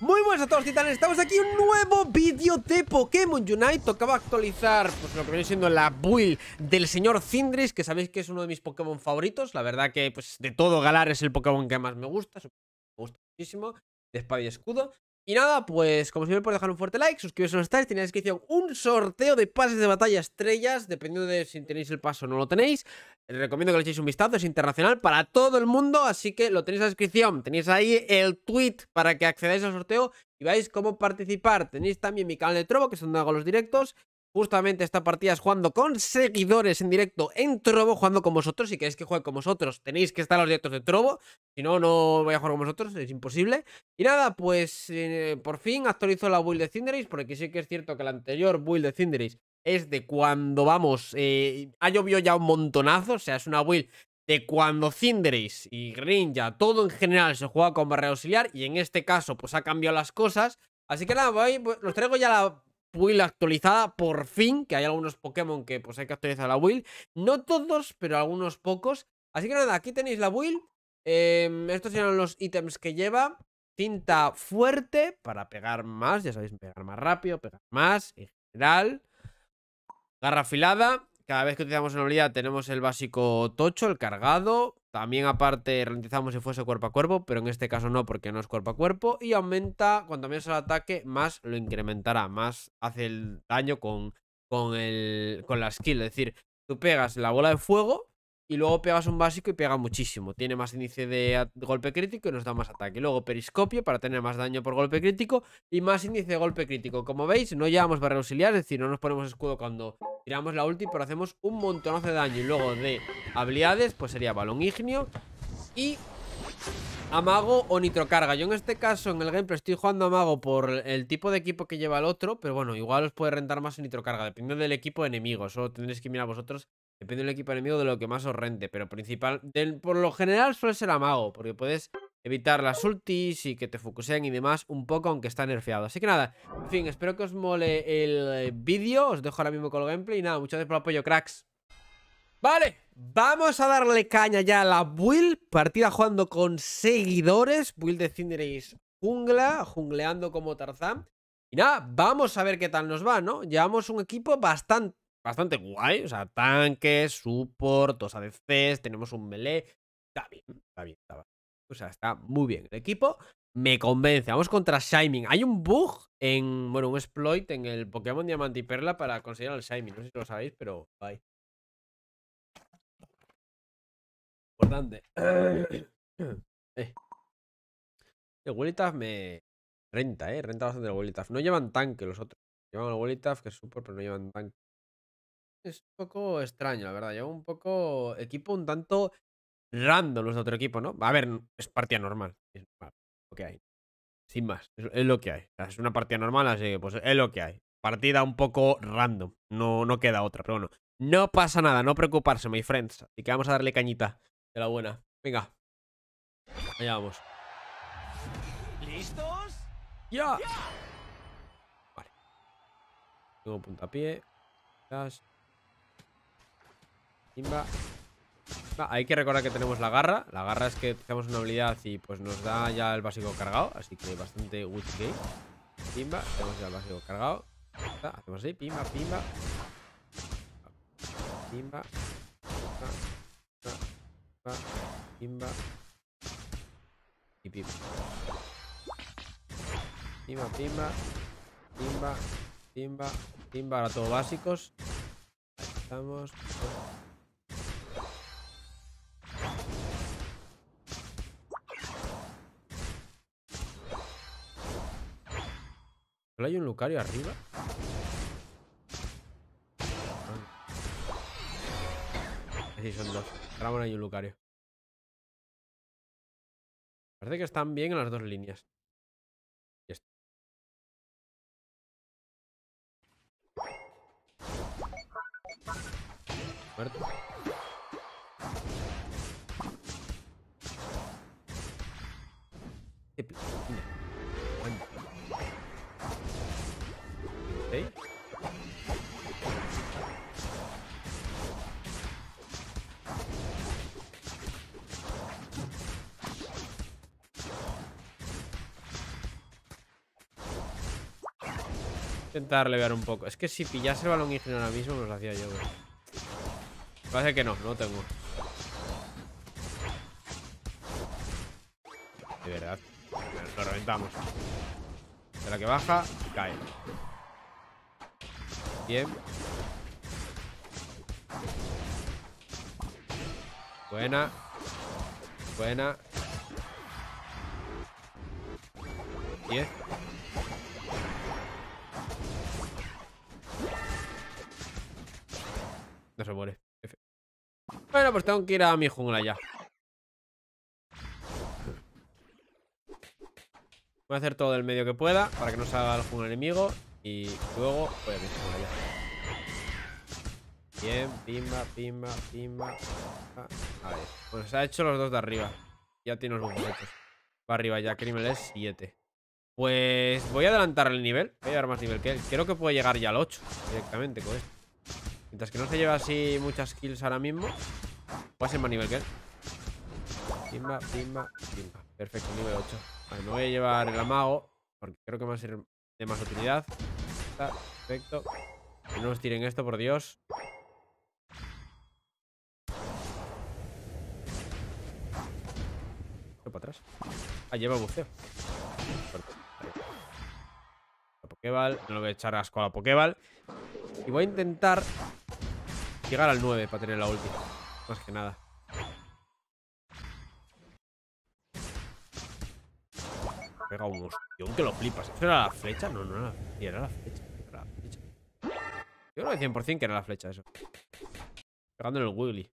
Muy buenas a todos titanes, estamos aquí en un nuevo vídeo de Pokémon Unite Tocaba actualizar, pues lo que viene siendo la build del señor Cindris Que sabéis que es uno de mis Pokémon favoritos, la verdad que pues de todo Galar es el Pokémon que más me gusta Me gusta muchísimo, de espada y escudo y nada, pues como siempre, por dejar un fuerte like, suscribiros si no estáis, tenéis en la descripción un sorteo de pases de batalla estrellas, dependiendo de si tenéis el paso o no lo tenéis. Les eh, recomiendo que le echéis un vistazo, es internacional para todo el mundo, así que lo tenéis en la descripción. Tenéis ahí el tweet para que accedáis al sorteo y veáis cómo participar. Tenéis también mi canal de Trovo, que es donde hago los directos, justamente esta partida es jugando con seguidores en directo en Trobo, jugando con vosotros. Si queréis que juegue con vosotros, tenéis que estar los directos de Trobo. Si no, no voy a jugar con vosotros, es imposible. Y nada, pues eh, por fin actualizo la build de Cinderace, porque sí que es cierto que la anterior build de Cinderace es de cuando, vamos, eh, ha llovido ya un montonazo, o sea, es una build de cuando Cinderace y Grinja, todo en general, se juega con barrera auxiliar, y en este caso, pues ha cambiado las cosas. Así que nada, los traigo ya la build actualizada, por fin, que hay algunos Pokémon que pues hay que actualizar la Will No todos, pero algunos pocos. Así que nada, aquí tenéis la Will em, estos serán los ítems que lleva. Cinta fuerte para pegar más, ya sabéis, pegar más rápido, pegar más en general. Garra afilada. Cada vez que utilizamos una habilidad tenemos el básico tocho, el cargado. También aparte ralentizamos si fuese cuerpo a cuerpo, pero en este caso no porque no es cuerpo a cuerpo. Y aumenta, cuanto menos el ataque, más lo incrementará, más hace el daño con, con, el, con la skill. Es decir, tú pegas la bola de fuego y luego pegas un básico y pega muchísimo. Tiene más índice de golpe crítico y nos da más ataque. Luego periscopio para tener más daño por golpe crítico y más índice de golpe crítico. Como veis, no llevamos barrera auxiliar, es decir, no nos ponemos escudo cuando tiramos la ulti, pero hacemos un montonazo de daño. Y luego de habilidades, pues sería balón ignio y Amago o nitrocarga. Yo en este caso, en el gameplay, estoy jugando Amago por el tipo de equipo que lleva el otro, pero bueno, igual os puede rentar más nitrocarga, dependiendo del equipo enemigo. Solo tendréis que mirar vosotros Depende del equipo enemigo de lo que más os rente, pero principal... por lo general suele ser amago, porque puedes evitar las ultis y que te focusen y demás un poco, aunque está nerfeado. Así que nada, en fin, espero que os mole el vídeo. Os dejo ahora mismo con el gameplay y nada, muchas gracias por el apoyo, cracks. Vale, vamos a darle caña ya a la build. Partida jugando con seguidores. Build de Cinderace jungla, jungleando como Tarzán. Y nada, vamos a ver qué tal nos va, ¿no? Llevamos un equipo bastante bastante guay. O sea, tanques, support, dos ADCs, tenemos un melee. Está bien, está bien, está O sea, está muy bien. El equipo me convence. Vamos contra Shining. Hay un bug en, bueno, un exploit en el Pokémon Diamante y Perla para conseguir al Shining. No sé si lo sabéis, pero bye. Importante. eh. El me renta, ¿eh? Renta bastante el No llevan tanque los otros. Llevan el que es super, pero no llevan tanque es un poco extraño, la verdad. Lleva un poco equipo un tanto random los de otro equipo, ¿no? A ver, es partida normal. Es lo que hay. Sin más, es, lo que hay. es una partida normal, así que pues es lo que hay. Partida un poco random. No, no queda otra, pero bueno. No pasa nada, no preocuparse, my friends. Así que vamos a darle cañita de la buena. Venga. Allá vamos. ¿Listos? ¡Ya! Vale. Tengo puntapié. Las... Hay que recordar que tenemos la garra. La garra es que tenemos una habilidad y pues nos da ya el básico cargado. Así que bastante witch game. Pimba, tenemos ya el básico cargado. Hacemos así, pimba, pimba. Pimba. Pimba. Pimba. pimba y pimba. Pimba, pimba. Pimba. Pimba. Pimba. Ahora todo básicos. Ahí estamos. ¿Solo hay un Lucario arriba? Ah. Sí, son dos. Ramón y un Lucario. Parece que están bien en las dos líneas. Muerto. intentar levear un poco. Es que si pillase el balón ingeniero ahora mismo, Nos lo hacía yo, Parece que no, no tengo. De verdad. Lo reventamos. De la que baja, cae. Bien. Buena. Buena. Bien. No se muere. Bueno, pues tengo que ir a mi jungla ya. Voy a hacer todo el medio que pueda para que no salga el jungla enemigo. Y luego voy a mi jungla ya. Bien, pimba, pimba, pimba. Ah, a ver. Bueno, se ha hecho los dos de arriba. Ya tiene los hechos. Va arriba ya, nivel es 7. Pues voy a adelantar el nivel. Voy a dar más nivel que él. Creo que puede llegar ya al 8 directamente con esto. Mientras que no se lleva así muchas kills ahora mismo, va a ser más nivel que él. Pimba, pimba, Perfecto, nivel 8. Vale, me voy a llevar el amago, porque creo que va a ser de más utilidad. perfecto. Que no nos tiren esto, por Dios. para atrás. Ah, lleva buceo. A Pokéball. No lo voy a echar asco a la Pokéball. Y voy a intentar Llegar al 9 para tener la última. Más que nada. Pega un hostia. que lo flipas. ¿Eso era la flecha? No, no era la flecha. Era la flecha. Era la flecha. Yo creo que 100% que era la flecha eso. Pegando en el Wiggly.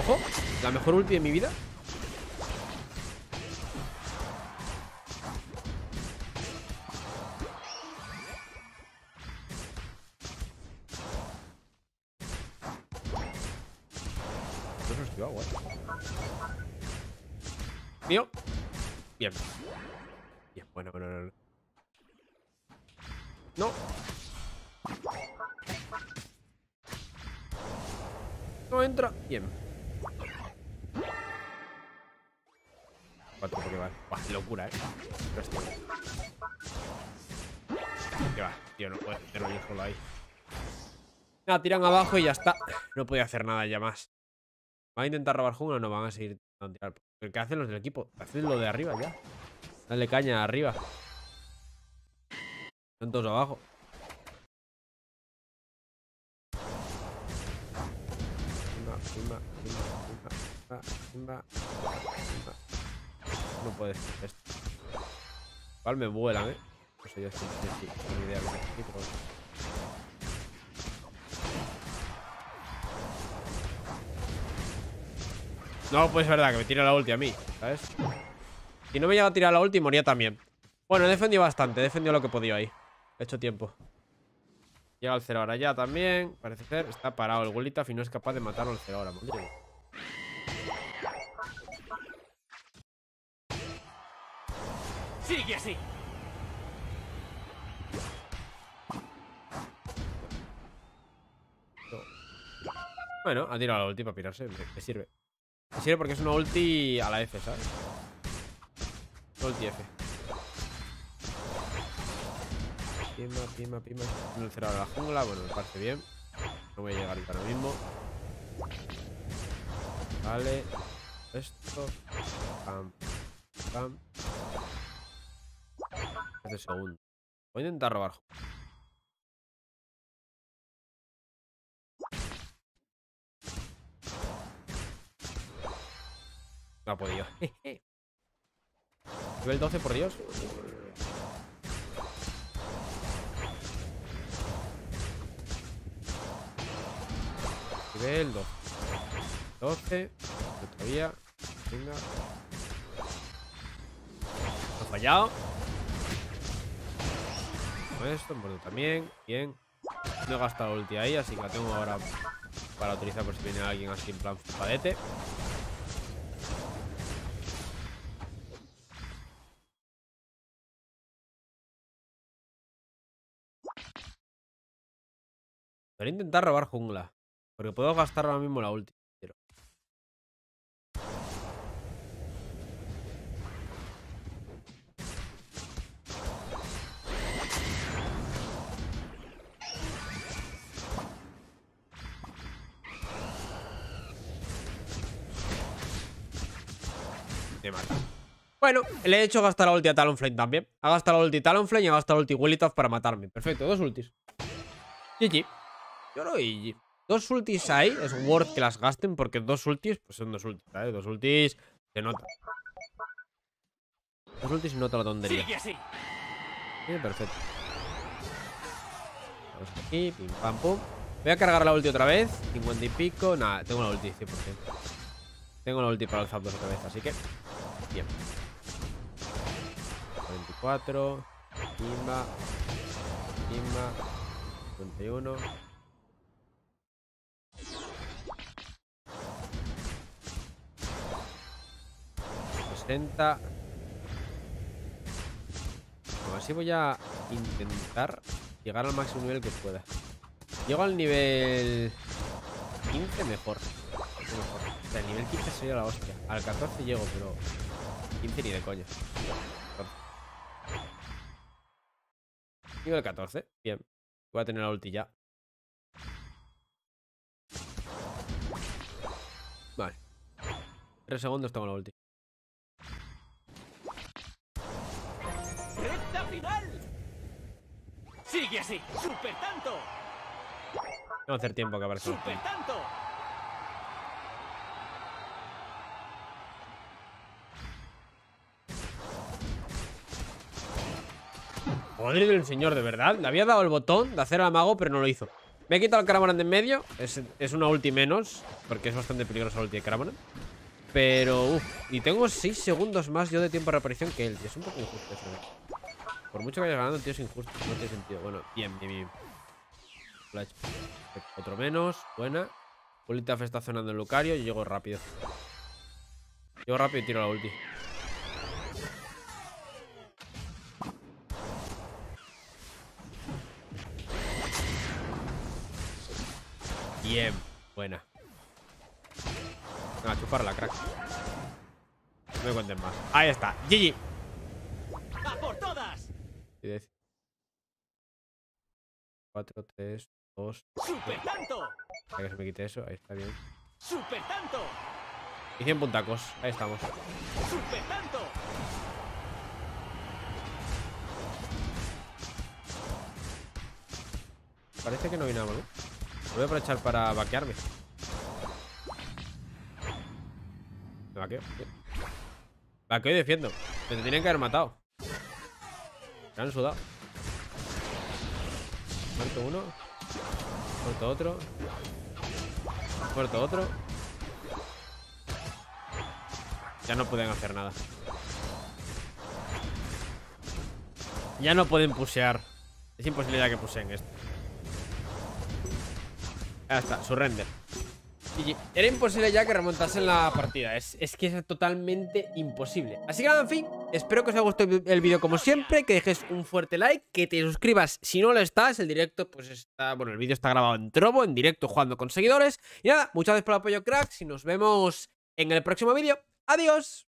Ojo, la mejor ulti de mi vida Mío. Bien. Bien, bueno, bueno, no. No. No entra. Bien. Cuatro Pokémon. Buah, locura, eh. ¡Qué Que va, tío, no puedo tener un ahí. Nada, ah, tiran abajo y ya está. No podía hacer nada ya más. Van a intentar robar jungla, no van a seguir tirar. ¿Qué hacen los del equipo, hacen lo de arriba ya. Dale caña arriba. Están todos abajo. no puede ser esto. Igual me vuelan, eh. No sé yo sí, sí, sí. Ni idea No, pues es verdad que me tira la ulti a mí, ¿sabes? Si no me llega a tirar la ulti, moría también. Bueno, he defendido bastante, he defendido lo que podía ahí. He hecho tiempo. Llega al cero ahora ya también. Parece ser. Está parado el Gulitaf y no es capaz de matarlo al cero ahora. Madre. Sigue así. Bueno, ha tirado la ulti para pirarse. me sirve. Me sirve porque es una ulti a la F, ¿sabes? Ulti F. Pima, pima, pima. No he cerrado la jungla. Bueno, me parece bien. No voy a llegar lo mismo. Vale. Esto. Pam. Pam. Este segundo. Voy a intentar robar. ha podido. Nivel 12, por Dios. Nivel 12. 12. Todavía. Venga. Ha fallado. Esto, muerto también. Bien. No he gastado ulti ahí, así que la tengo ahora para utilizar por si viene alguien así en plan fadete. Voy a intentar robar jungla. Porque puedo gastar ahora mismo la ulti. Pero Me mata. Bueno, le he hecho gastar la ulti a Talonflame también. Ha gastado la ulti Talonflame y ha gastado la ulti Willitoff para matarme. Perfecto, dos ultis. GG. Yo no, dos ultis ahí es worth que las gasten porque dos ultis, pues son dos ultis, ¿eh? Dos ultis se nota. Dos ultis se nota la tontería. Bien, perfecto. Vamos aquí, pim pam pum. Voy a cargar la ulti otra vez. 50 y pico. Nada, tengo la ulti 100%. Tengo la ulti para usar dos otra vez, así que. Bien. 24. Kimba. Kimba. 51. A ver así voy a intentar llegar al máximo nivel que pueda. Llego al nivel 15 mejor. O sea, el nivel 15 sería la hostia. Al 14 llego, pero 15 ni de coño. Llego Nivel 14. Bien. Voy a tener la ulti ya. Vale. Tres segundos tengo la ulti. Sigue así. Super tanto. hacer tiempo que aparezca. Super tanto. Joder del señor, de verdad. Le había dado el botón de hacer al mago, pero no lo hizo. Me he quitado el Cramorant de en medio. Es, es, una ulti menos, porque es bastante peligrosa la ulti de Pero, uff. Y tengo 6 segundos más yo de tiempo de reaparición que él. Y es un poco injusto eso. ¿eh? Por mucho que haya ganado, tío, es injusto. No tiene sentido. Bueno, bien, bien, bien. Flash. Otro menos. Buena. Pulitaf está zonando el Lucario. y llego rápido. Llego rápido y tiro la ulti. Bien. Buena. a la crack. No me cuenten más. Ahí está. GG. 4, 3, 2. ¡Super tanto! Para que se me quite eso, ahí está bien. Y 100 puntacos, ahí estamos. Parece que no hay nada, ¿no? Lo voy a aprovechar para vaquearme. Me vaqueo. me Vaqueo y defiendo. Me tendrían que haber matado han sudado. Muerto uno. Muerto otro. Muerto otro. Ya no pueden hacer nada. Ya no pueden pusear. Es imposible que puseen esto. Ya está, surrender era imposible ya que remontasen la partida. Es, es, que es totalmente imposible. Así que nada, en fin. Espero que os haya gustado el vídeo como siempre. Que dejes un fuerte like. Que te suscribas si no lo estás. El directo, pues está... Bueno, el vídeo está grabado en Trobo. En directo jugando con seguidores. Y nada, muchas gracias por el apoyo, cracks. Y nos vemos en el próximo vídeo. ¡Adiós!